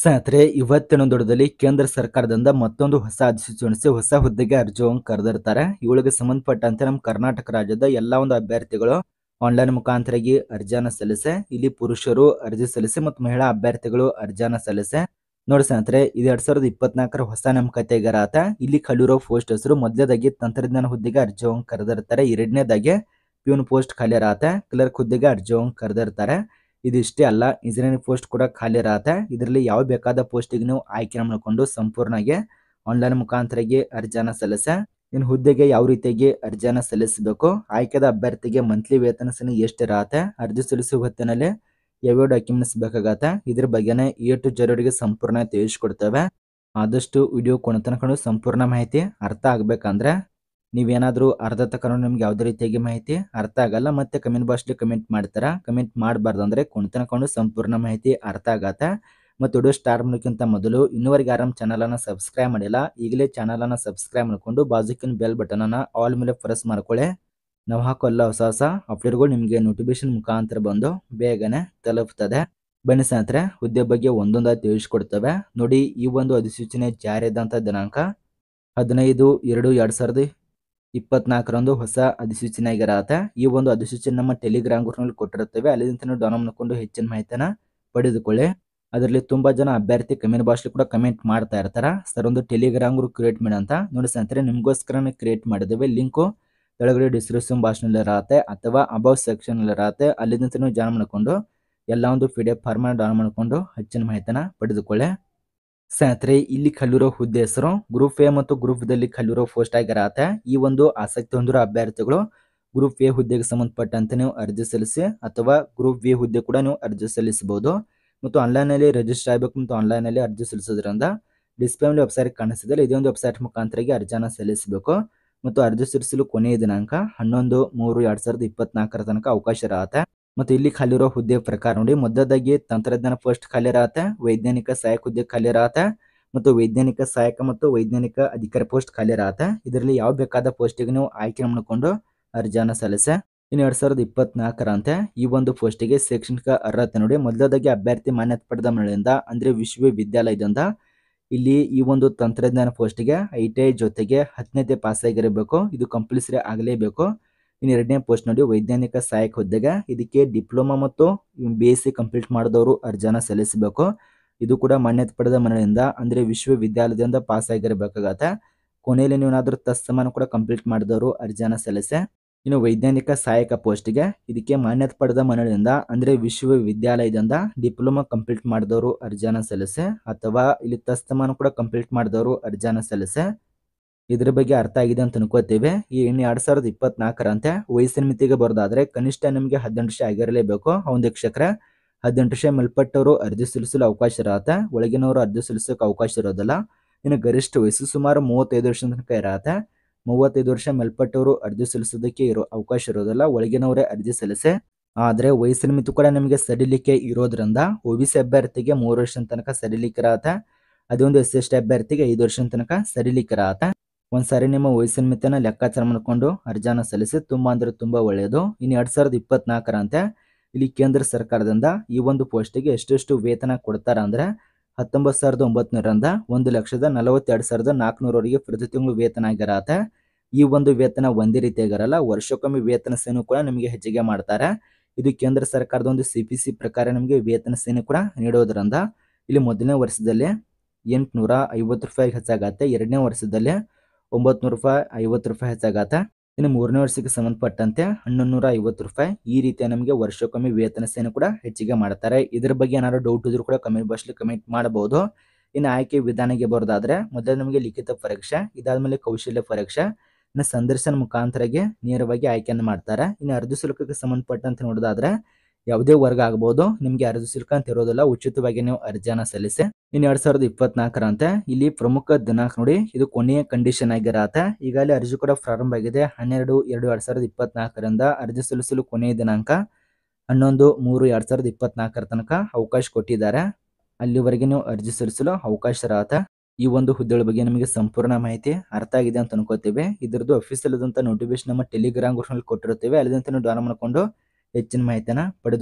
ಸ್ನೇಹಿತರೆ ಇವತ್ತಿನ ದೊಡ್ಡದಲ್ಲಿ ಕೇಂದ್ರ ಸರ್ಕಾರದಿಂದ ಮತ್ತೊಂದು ಹೊಸ ಅಧಿಸೂಚನೆ ಹೊಸ ಹುದ್ದೆಗೆ ಅರ್ಜಿಯನ್ನು ಕರೆದಿರ್ತಾರೆ ಇವಳಿಗೆ ಸಂಬಂಧಪಟ್ಟಂತೆ ನಮ್ಮ ಕರ್ನಾಟಕ ರಾಜ್ಯದ ಎಲ್ಲ ಒಂದು ಅಭ್ಯರ್ಥಿಗಳು ಆನ್ಲೈನ್ ಮುಖಾಂತರಾಗಿ ಅರ್ಜಿಯನ್ನು ಸಲ್ಲಿಸೆ ಇಲ್ಲಿ ಪುರುಷರು ಅರ್ಜಿ ಸಲ್ಲಿಸಿ ಮತ್ತು ಮಹಿಳಾ ಅಭ್ಯರ್ಥಿಗಳು ಅರ್ಜಿಯನ್ನು ಸಲ್ಲಿಸೆ ನೋಡಿ ಸ್ನೇಹಿತರೆ ಇದು ಎರಡ್ ಸಾವಿರದ ಇಪ್ಪತ್ನಾಲ್ಕರ ಹೊಸ ನೇಮಕಾತಿಗಾರಾತ ಇಲ್ಲಿ ಕಲಿರೋ ಪೋಸ್ಟ್ ಹೆಸರು ಮೊದಲದಾಗಿ ತಂತ್ರಜ್ಞಾನ ಹುದ್ದೆಗೆ ಅರ್ಜಿಯನ್ನು ಕರೆದಿರ್ತಾರೆ ಎರಡನೇದಾಗಿ ಪ್ಯೂನ್ ಪೋಸ್ಟ್ ಖಾಲಿಯರಾತ ಕ್ಲರ್ಕ್ ಹುದ್ದೆಗೆ ಅರ್ಜಿಯನ್ನು ಕರೆದಿರ್ತಾರೆ ಇದಿಷ್ಟೇ ಅಲ್ಲ ಇಂಜಿನಿಯರಿಂಗ್ ಪೋಸ್ಟ್ ಕೂಡ ಖಾಲಿ ಇರತ್ತೆ ಇದರಲ್ಲಿ ಯಾವ ಬೇಕಾದ ಪೋಸ್ಟಿಗೆ ನೀವು ಆಯ್ಕೆ ಮಾಡಿಕೊಂಡು ಸಂಪೂರ್ಣವಾಗಿ ಆನ್ಲೈನ್ ಮುಖಾಂತರಗೆ ಅರ್ಜಿಯನ್ನು ಸಲ್ಲಿಸ ಇನ್ನು ಹುದ್ದೆಗೆ ಯಾವ ರೀತಿಯಾಗಿ ಅರ್ಜಿಯನ್ನು ಸಲ್ಲಿಸಬೇಕು ಆಯ್ಕೆದ ಅಭ್ಯರ್ಥಿಗೆ ಮಂತ್ಲಿ ವೇತನ ಸಹ ಎಷ್ಟಿರತ್ತೆ ಅರ್ಜಿ ಸಲ್ಲಿಸುವ ಹೊತ್ತಿನಲ್ಲಿ ಯಾವ್ಯಾವ ಡಾಕ್ಯುಮೆಂಟ್ಸ್ ಬೇಕಾಗತ್ತೆ ಇದ್ರ ಬಗ್ಗೆನೇ ಎ ಟು ಜನರಿಗೆ ಸಂಪೂರ್ಣ ತಿಳಿಸ್ಕೊಡ್ತೇವೆ ಆದಷ್ಟು ವಿಡಿಯೋ ಕೊನೆ ಕಂಡು ಸಂಪೂರ್ಣ ಮಾಹಿತಿ ಅರ್ಥ ಆಗ್ಬೇಕಂದ್ರೆ ನೀವೇನಾದರೂ ಅರ್ಧ ತಕೊಂಡು ನಿಮ್ಗೆ ಯಾವುದೇ ರೀತಿಯಾಗಿ ಮಾಹಿತಿ ಅರ್ಥ ಆಗಲ್ಲ ಮತ್ತೆ ಕಮೆಂಟ್ ಬಾಕ್ಸ್ಲಿ ಕಮೆಂಟ್ ಮಾಡ್ತಾರ ಕಮೆಂಟ್ ಮಾಡಬಾರ್ದು ಅಂದರೆ ಕುಣಿತನಕೊಂಡು ಸಂಪೂರ್ಣ ಮಾಹಿತಿ ಅರ್ಥ ಆಗತ್ತೆ ಮತ್ತು ದೊಡ್ಡ ಸ್ಟಾರ್ ಮಾಡೋಕ್ಕಿಂತ ಮೊದಲು ಇನ್ನೂವರೆಗೆ ಆರಾಮ್ ಚಾನಲನ್ನು ಸಬ್ಸ್ಕ್ರೈಬ್ ಮಾಡಿಲ್ಲ ಈಗಲೇ ಚಾನಲನ್ನು ಸಬ್ಸ್ಕ್ರೈಬ್ ಮಾಡಿಕೊಂಡು ಬಾಜುಕಿನ ಬೆಲ್ ಬಟನನ್ನು ಆಲ್ ಮೇಲೆ ಪ್ರೆಸ್ ಮಾಡ್ಕೊಳ್ಳಿ ನಾವು ಹಾಕೋಲ್ಲ ಹೊಸ ಹೊಸ ಅಪ್ಡೇಟ್ಗಳು ನಿಮಗೆ ನೋಟಿಫಿಕೇಶನ್ ಮುಖಾಂತರ ಬಂದು ಬೇಗನೆ ತಲುಪ್ತದೆ ಬನ್ನಿ ಸ್ನೇಹಿತರೆ ಹುದ್ದೆ ಬಗ್ಗೆ ಒಂದೊಂದಾಗಿ ತಿಳಿಸ್ಕೊಡ್ತವೆ ನೋಡಿ ಈ ಒಂದು ಅಧಿಸೂಚನೆ ಜಾರಿಯಾದಂಥ ದಿನಾಂಕ ಹದಿನೈದು ಎರಡು ಎರಡು ಸಾವಿರದ ಇಪ್ಪತ್ನಾಲ್ಕರಂದು ಹೊಸ ಅಧಿಸೂಚನೆ ಆಗಿರತ್ತೆ ಈ ಒಂದು ಅಧಿಸೂಚನೆ ನಮ್ಮ ಟೆಲಿಗ್ರಾಮ್ ಗ್ರೂಪ್ನಲ್ಲಿ ಕೊಟ್ಟಿರುತ್ತೇವೆ ಅಲ್ಲಿಂದ ನೀವು ಡೌನ್ ಮಾಡ್ಕೊಂಡು ಹೆಚ್ಚಿನ ಮಾಹಿತಿನ ಪಡೆದುಕೊಳ್ಳಿ ಅದರಲ್ಲಿ ತುಂಬಾ ಜನ ಅಭ್ಯರ್ಥಿ ಕಮೆಂಟ್ ಬಾಕ್ಸ್ಲಿ ಕೂಡ ಕಮೆಂಟ್ ಮಾಡ್ತಾ ಇರ್ತಾರೆ ಸರ್ ಒಂದು ಟೆಲಿಗ್ರಾಮ್ ಗ್ರೂಪ್ ಕ್ರಿಯೇಟ್ ಮಾಡಿ ಅಂತ ನೋಡಿ ಸ್ನೇಹಿತರೆ ನಿಮಗೋಸ್ಕರನೇ ಕ್ರಿಯೇಟ್ ಮಾಡಿದ್ದೇವೆ ಲಿಂಕು ಕೆಳಗಡೆ ಡಿಸ್ಕ್ರಿಪ್ಷನ್ ಬಾಕ್ಸ್ನಲ್ಲಿ ಇರತ್ತೆ ಅಥವಾ ಅಬೌವ್ ಸೆಕ್ಷನಲ್ಲಿ ಇರತ್ತೆ ಅಲ್ಲಿಂದ ನೀವು ಜಾಯ್ನ್ ಮಾಡಿಕೊಂಡು ಎಲ್ಲ ಒಂದು ಪಿ ಡಿ ಎಫ್ ಡೌನ್ ಮಾಡಿಕೊಂಡು ಹೆಚ್ಚಿನ ಮಾಹಿತಿನ ಪಡೆದುಕೊಳ್ಳಿ ಸ್ನೇಹಿತರೆ ಇಲ್ಲಿ ಕಲ್ಲಿರೋ ಹುದ್ದೆ ಹೆಸರು ಗ್ರೂಪ್ ಎ ಮತ್ತು ಗ್ರೂಪ್ ದಲ್ಲಿ ಕಲ್ಲಿರೋ ಪೋಸ್ಟ್ ಆಗಿರತ್ತೆ ಈ ಒಂದು ಆಸಕ್ತಿ ಹೊಂದಿರೋ ಅಭ್ಯರ್ಥಿಗಳು ಗ್ರೂಪ್ ಎ ಹುದ್ದೆಗೆ ಸಂಬಂಧಪಟ್ಟಂತೆ ನೀವು ಅರ್ಜಿ ಸಲ್ಲಿಸಿ ಅಥವಾ ಗ್ರೂಪ್ ಬಿ ಹುದ್ದೆ ಕೂಡ ನೀವು ಅರ್ಜಿ ಸಲ್ಲಿಸಬಹುದು ಮತ್ತು ಆನ್ಲೈನ್ ನಲ್ಲಿ ರಿಜಿಸ್ಟರ್ ಆಗಬೇಕು ಮತ್ತು ಆನ್ಲೈನ್ ನಲ್ಲಿ ಅರ್ಜಿ ಸಲ್ಲಿಸೋದ್ರಿಂದ ಡಿಸ್ಪ್ಲೇ ವೆಬ್ಸೈಟ್ ಕಾಣಿಸಿದ್ರೆ ಇದೇ ಒಂದು ವೆಬ್ಸೈಟ್ ಮುಖಾಂತರ ಅರ್ಜಿಯನ್ನು ಸಲ್ಲಿಸಬೇಕು ಮತ್ತು ಅರ್ಜಿ ಸಲ್ಲಿಸಲು ಕೊನೆಯ ದಿನಾಂಕ ಹನ್ನೊಂದು ಮೂರು ಎರಡ್ ಸಾವಿರದ ಇಪ್ಪತ್ನಾಲ್ಕರ ತನಕ ಅವಕಾಶ ಇರತ್ತೆ ಮತ್ತು ಇಲ್ಲಿ ಖಾಲಿರೋ ಹುದ್ದೆ ಪ್ರಕಾರ ನೋಡಿ ಮೊದಲದಾಗಿ ತಂತ್ರಜ್ಞಾನ ಪೋಸ್ಟ್ ಖಾಲಿ ಇರತ್ತೆ ವೈಜ್ಞಾನಿಕ ಸಹಾಯಕ ಹುದ್ದೆ ಖಾಲಿ ಇರತ್ತೆ ಮತ್ತು ವೈಜ್ಞಾನಿಕ ಸಹಾಯಕ ಮತ್ತು ವೈಜ್ಞಾನಿಕ ಅಧಿಕಾರ ಪೋಸ್ಟ್ ಖಾಲಿ ಇರತ್ತೆ ಇದರಲ್ಲಿ ಯಾವ ಬೇಕಾದ ಗೆ ನೀವು ಆಯ್ಕೆ ಮಾಡಿಕೊಂಡು ಅರ್ಜಿಯನ್ನು ಸಲ್ಲಿಸೆ ಇನ್ನು ಎರಡ್ ಸಾವಿರದ ಇಪ್ಪತ್ನಾಲ್ಕರಂತೆ ಈ ಒಂದು ಗೆ ಶೈಕ್ಷಣಿಕ ಅರ್ಹತೆ ನೋಡಿ ಮೊದಲದಾಗಿ ಅಭ್ಯರ್ಥಿ ಮಾನ್ಯತೆ ಪಡೆದ ಮನೆಯಿಂದ ಅಂದ್ರೆ ವಿಶ್ವವಿದ್ಯಾಲಯದಿಂದ ಇಲ್ಲಿ ಈ ಒಂದು ತಂತ್ರಜ್ಞಾನ ಪೋಸ್ಟ್ಗೆ ಐ ಟಿ ಐ ಜೊತೆಗೆ ಪಾಸ್ ಆಗಿರಬೇಕು ಇದು ಕಂಪಲ್ಸರಿ ಆಗಲೇಬೇಕು ಇನ್ನು ಎರಡನೇ ಪೋಸ್ಟ್ ನೋಡಿ ವೈಜ್ಞಾನಿಕ ಸಹಾಯಕ ಹುದ್ದೆಗೆ ಇದಕ್ಕೆ ಡಿಪ್ಲೊಮಾ ಮತ್ತು ಬಿ ಎಸ್ ಸಿ ಕಂಪ್ಲೀಟ್ ಮಾಡಿದವರು ಅರ್ಜಾನ ಸಲ್ಲಿಸಬೇಕು ಇದು ಕೂಡ ಮಾನ್ಯತೆ ಪಡೆದ ಮನೆಯಿಂದ ಅಂದರೆ ವಿಶ್ವವಿದ್ಯಾಲಯದಿಂದ ಪಾಸ್ ಆಗಿರಬೇಕಾಗತ್ತೆ ಕೊನೆಯಲ್ಲಿ ನೀವೇನಾದರೂ ತಸ್ತಮಾನ ಕೂಡ ಕಂಪ್ಲೀಟ್ ಮಾಡಿದವರು ಅರ್ಜಾನ ಸಲ್ಲಿಸೆ ಇನ್ನು ವೈಜ್ಞಾನಿಕ ಸಹಾಯಕ ಗೆ ಇದಕ್ಕೆ ಮಾನ್ಯತೆ ಪಡೆದ ಮನೆಯಿಂದ ಅಂದರೆ ವಿಶ್ವವಿದ್ಯಾಲಯದಿಂದ ಡಿಪ್ಲೊಮಾ ಕಂಪ್ಲೀಟ್ ಮಾಡಿದವರು ಅರ್ಜನ ಸಲ್ಲಿಸೆ ಅಥವಾ ಇಲ್ಲಿ ತಸ್ತಮಾನ ಕೂಡ ಕಂಪ್ಲೀಟ್ ಮಾಡಿದವರು ಅರ್ಜಿನ ಸಲ್ಲಿಸೆ ಇದ್ರ ಬಗ್ಗೆ ಅರ್ಥ ಆಗಿದೆ ಅಂತ ಅನ್ಕೋತೀವಿ ಈ ಎಣ್ಣೆ ಎರಡ್ ಸಾವಿರದ ಇಪ್ಪತ್ನಾಲ್ಕರಂತೆ ವಯಸ್ಸಿನ ಮಿತಿಗೆ ಬರೋದಾದ್ರೆ ಕನಿಷ್ಠ ನಿಮಗೆ ಹದಿನೆಂಟು ವರ್ಷ ಆಗಿರಲೇಬೇಕು ಒಂದು ಶಿಕ್ಷಕರ ಹದಿನೆಂಟು ವರ್ಷ ಮೇಲ್ಪಟ್ಟವರು ಅರ್ಜಿ ಸಲ್ಲಿಸಲು ಅವಕಾಶ ಇರತ್ತೆ ಒಳಗಿನವರು ಅರ್ಜಿ ಸಲ್ಲಿಸೋಕೆ ಅವಕಾಶ ಇರೋದಿಲ್ಲ ಇನ್ನು ಗರಿಷ್ಠ ವಯಸ್ಸು ಸುಮಾರು ಮೂವತ್ತೈದು ವರ್ಷ ತನಕ ಇರತ್ತೆ ಮೂವತ್ತೈದು ವರ್ಷ ಮೇಲ್ಪಟ್ಟವರು ಅರ್ಜಿ ಸಲ್ಲಿಸೋದಕ್ಕೆ ಇರೋ ಅವಕಾಶ ಇರೋದಿಲ್ಲ ಒಳಗಿನವರೇ ಅರ್ಜಿ ಸಲ್ಲಿಸೆ ಆದರೆ ವಯಸ್ಸಿನ ಮಿತಿ ಕೂಡ ನಿಮಗೆ ಸಡಿಲಿಕೆ ಇರೋದ್ರಿಂದ ಒ ಸಿ ಅಭ್ಯರ್ಥಿಗೆ ಮೂರು ವರ್ಷ ತನಕ ಸಡಿಲಿಕೆ ಇರತ್ತೆ ಅದೊಂದು ಎಸ್ ಎಸ್ ಟಿ ಅಭ್ಯರ್ಥಿಗೆ ಐದು ವರ್ಷದ ತನಕ ಸಡಿಲಿಕೆ ಇರತ್ತೆ ಸಾರಿ ನಿಮ್ಮ ವಯಸ್ಸಿನ ಮಿತನ ಲೆಕ್ಕಾಚಾರ ಮಾಡಿಕೊಂಡು ಅರ್ಜಾನ ಸಲ್ಲಿಸಿ ತುಂಬ ಅಂದರೆ ತುಂಬ ಒಳ್ಳೆಯದು ಇನ್ನು ಎರಡು ಸಾವಿರದ ಇಪ್ಪತ್ನಾಲ್ಕರಂತೆ ಇಲ್ಲಿ ಕೇಂದ್ರ ಸರ್ಕಾರದಿಂದ ಈ ಒಂದು ಪೋಸ್ಟಿಗೆ ಎಷ್ಟೆಷ್ಟು ವೇತನ ಕೊಡ್ತಾರೆ ಅಂದ್ರೆ ಹತ್ತೊಂಬತ್ತು ಸಾವಿರದ ಒಂಬತ್ತುನೂರಿಂದ ಒಂದು ಲಕ್ಷದ ನಲವತ್ತೆರಡು ಸಾವಿರದ ನಾಲ್ಕುನೂರವರೆಗೆ ಪ್ರತಿ ತಿಂಗಳು ವೇತನ ಆಗಿರತ್ತೆ ಈ ಒಂದು ವೇತನ ಒಂದೇ ರೀತಿಯಾಗಿರಲ್ಲ ವರ್ಷಕ್ಕೊಮ್ಮೆ ವೇತನ ಸೇನು ಕೂಡ ನಿಮಗೆ ಹೆಚ್ಚಿಗೆ ಮಾಡ್ತಾರೆ ಇದು ಕೇಂದ್ರ ಸರ್ಕಾರದ ಒಂದು ಸಿ ಪಿ ಸಿ ಪ್ರಕಾರ ನಿಮಗೆ ವೇತನ ಸೇನು ಕೂಡ ನೀಡೋದ್ರಿಂದ ಇಲ್ಲಿ ಮೊದಲನೇ ವರ್ಷದಲ್ಲಿ ಎಂಟುನೂರ ಐವತ್ತು ರೂಪಾಯಿಗೆ ಹೆಚ್ಚಾಗತ್ತೆ ಎರಡನೇ ವರ್ಷದಲ್ಲಿ ಒಂಬತ್ನೂರು ರೂಪಾಯಿ ಐವತ್ತು ರೂಪಾಯಿ ಹೆಚ್ಚಾಗತ್ತ ಇನ್ನು ಮೂರನೇ ವರ್ಷಕ್ಕೆ ಸಂಬಂಧಪಟ್ಟಂತೆ ಹನ್ನೊಂದು ನೂರ ಐವತ್ತು ರೂಪಾಯಿ ಈ ರೀತಿಯ ನಮಗೆ ವರ್ಷಕ್ಕೊಮ್ಮೆ ಸೇನೆ ಕೂಡ ಹೆಚ್ಚಿಗೆ ಮಾಡ್ತಾರೆ ಇದ್ರ ಬಗ್ಗೆ ಏನಾದ್ರು ಡೌಟ್ ಇದ್ರು ಕೂಡ ಕಮೆಂಟ್ ಬಾಕ್ಸ್ಲಿ ಕಮೆಂಟ್ ಮಾಡಬಹುದು ಇನ್ನು ಆಯ್ಕೆ ವಿಧಾನಕ್ಕೆ ಬರೋದಾದ್ರೆ ಮೊದಲು ನಮಗೆ ಲಿಖಿತ ಪರೀಕ್ಷೆ ಇದಾದ್ಮೇಲೆ ಕೌಶಲ್ಯ ಪರೀಕ್ಷೆ ಇನ್ನು ಸಂದರ್ಶನ ಮುಖಾಂತರಗೆ ನೇರವಾಗಿ ಆಯ್ಕೆಯನ್ನು ಮಾಡ್ತಾರೆ ಇನ್ನು ಅರ್ಧ ಶುಲ್ಕಕ್ಕೆ ಸಂಬಂಧಪಟ್ಟಂತೆ ನೋಡೋದಾದ್ರೆ ಯಾವುದೇ ವರ್ಗ ಆಗಬಹುದು ನಿಮಗೆ ಅರ್ಜಿ ಶುಲ್ಕ ಅಂತ ಇರೋದಿಲ್ಲ ಉಚಿತವಾಗಿ ನೀವು ಅರ್ಜಿಯನ್ನ ಸಲ್ಲಿಸಿ ಇನ್ನು ಎರಡ್ ಸಾವಿರದ ಇಪ್ಪತ್ನಾಲ್ಕರಂತೆ ಇಲ್ಲಿ ಪ್ರಮುಖ ದಿನಾಂಕ ನೋಡಿ ಇದು ಕೊನೆಯ ಕಂಡೀಷನ್ ಆಗಿರತ್ತೆ ಈಗಾಗಲೇ ಅರ್ಜಿ ಕೂಡ ಪ್ರಾರಂಭ ಆಗಿದೆ ಹನ್ನೆರಡು ಎರಡು ಎರಡ್ ಸಾವಿರದ ಇಪ್ಪತ್ನಾಲ್ಕರಿಂದ ಅರ್ಜಿ ಸಲ್ಲಿಸಲು ಕೊನೆಯ ದಿನಾಂಕ ಹನ್ನೊಂದು ಮೂರು ಎರಡ್ ಸಾವಿರದ ಇಪ್ಪತ್ನಾಲ್ಕರ ತನಕ ಅವಕಾಶ ಕೊಟ್ಟಿದ್ದಾರೆ ಅಲ್ಲಿವರೆಗೆ ನೀವು ಅರ್ಜಿ ಸಲ್ಲಿಸಲು ಅವಕಾಶ ಇರತ್ತೆ ಈ ಒಂದು ಹುದ್ದೆಗಳ ಬಗ್ಗೆ ನಿಮಗೆ ಸಂಪೂರ್ಣ ಮಾಹಿತಿ ಅರ್ಥ ಆಗಿದೆ ಅಂತ ಅನ್ಕೋತೀವಿ ಇದ್ರದ್ದು ಅಫೀಸಲ್ ಅಂತ ನೋಟಿಫಿಕೇಶನ್ ನಮ್ಮ ಟೆಲಿಗ್ರಾಮ್ ಗ್ರೂಪ್ನಲ್ಲಿ ನಲ್ಲಿ ಅಲ್ಲಿಂದ ನೀವು ಡೌನ್ ಮಾಡ್ಕೊಂಡು ಹೆಚ್ಚಿನ ಮಾಹಿತಿಯನ್ನ ಪಡೆದು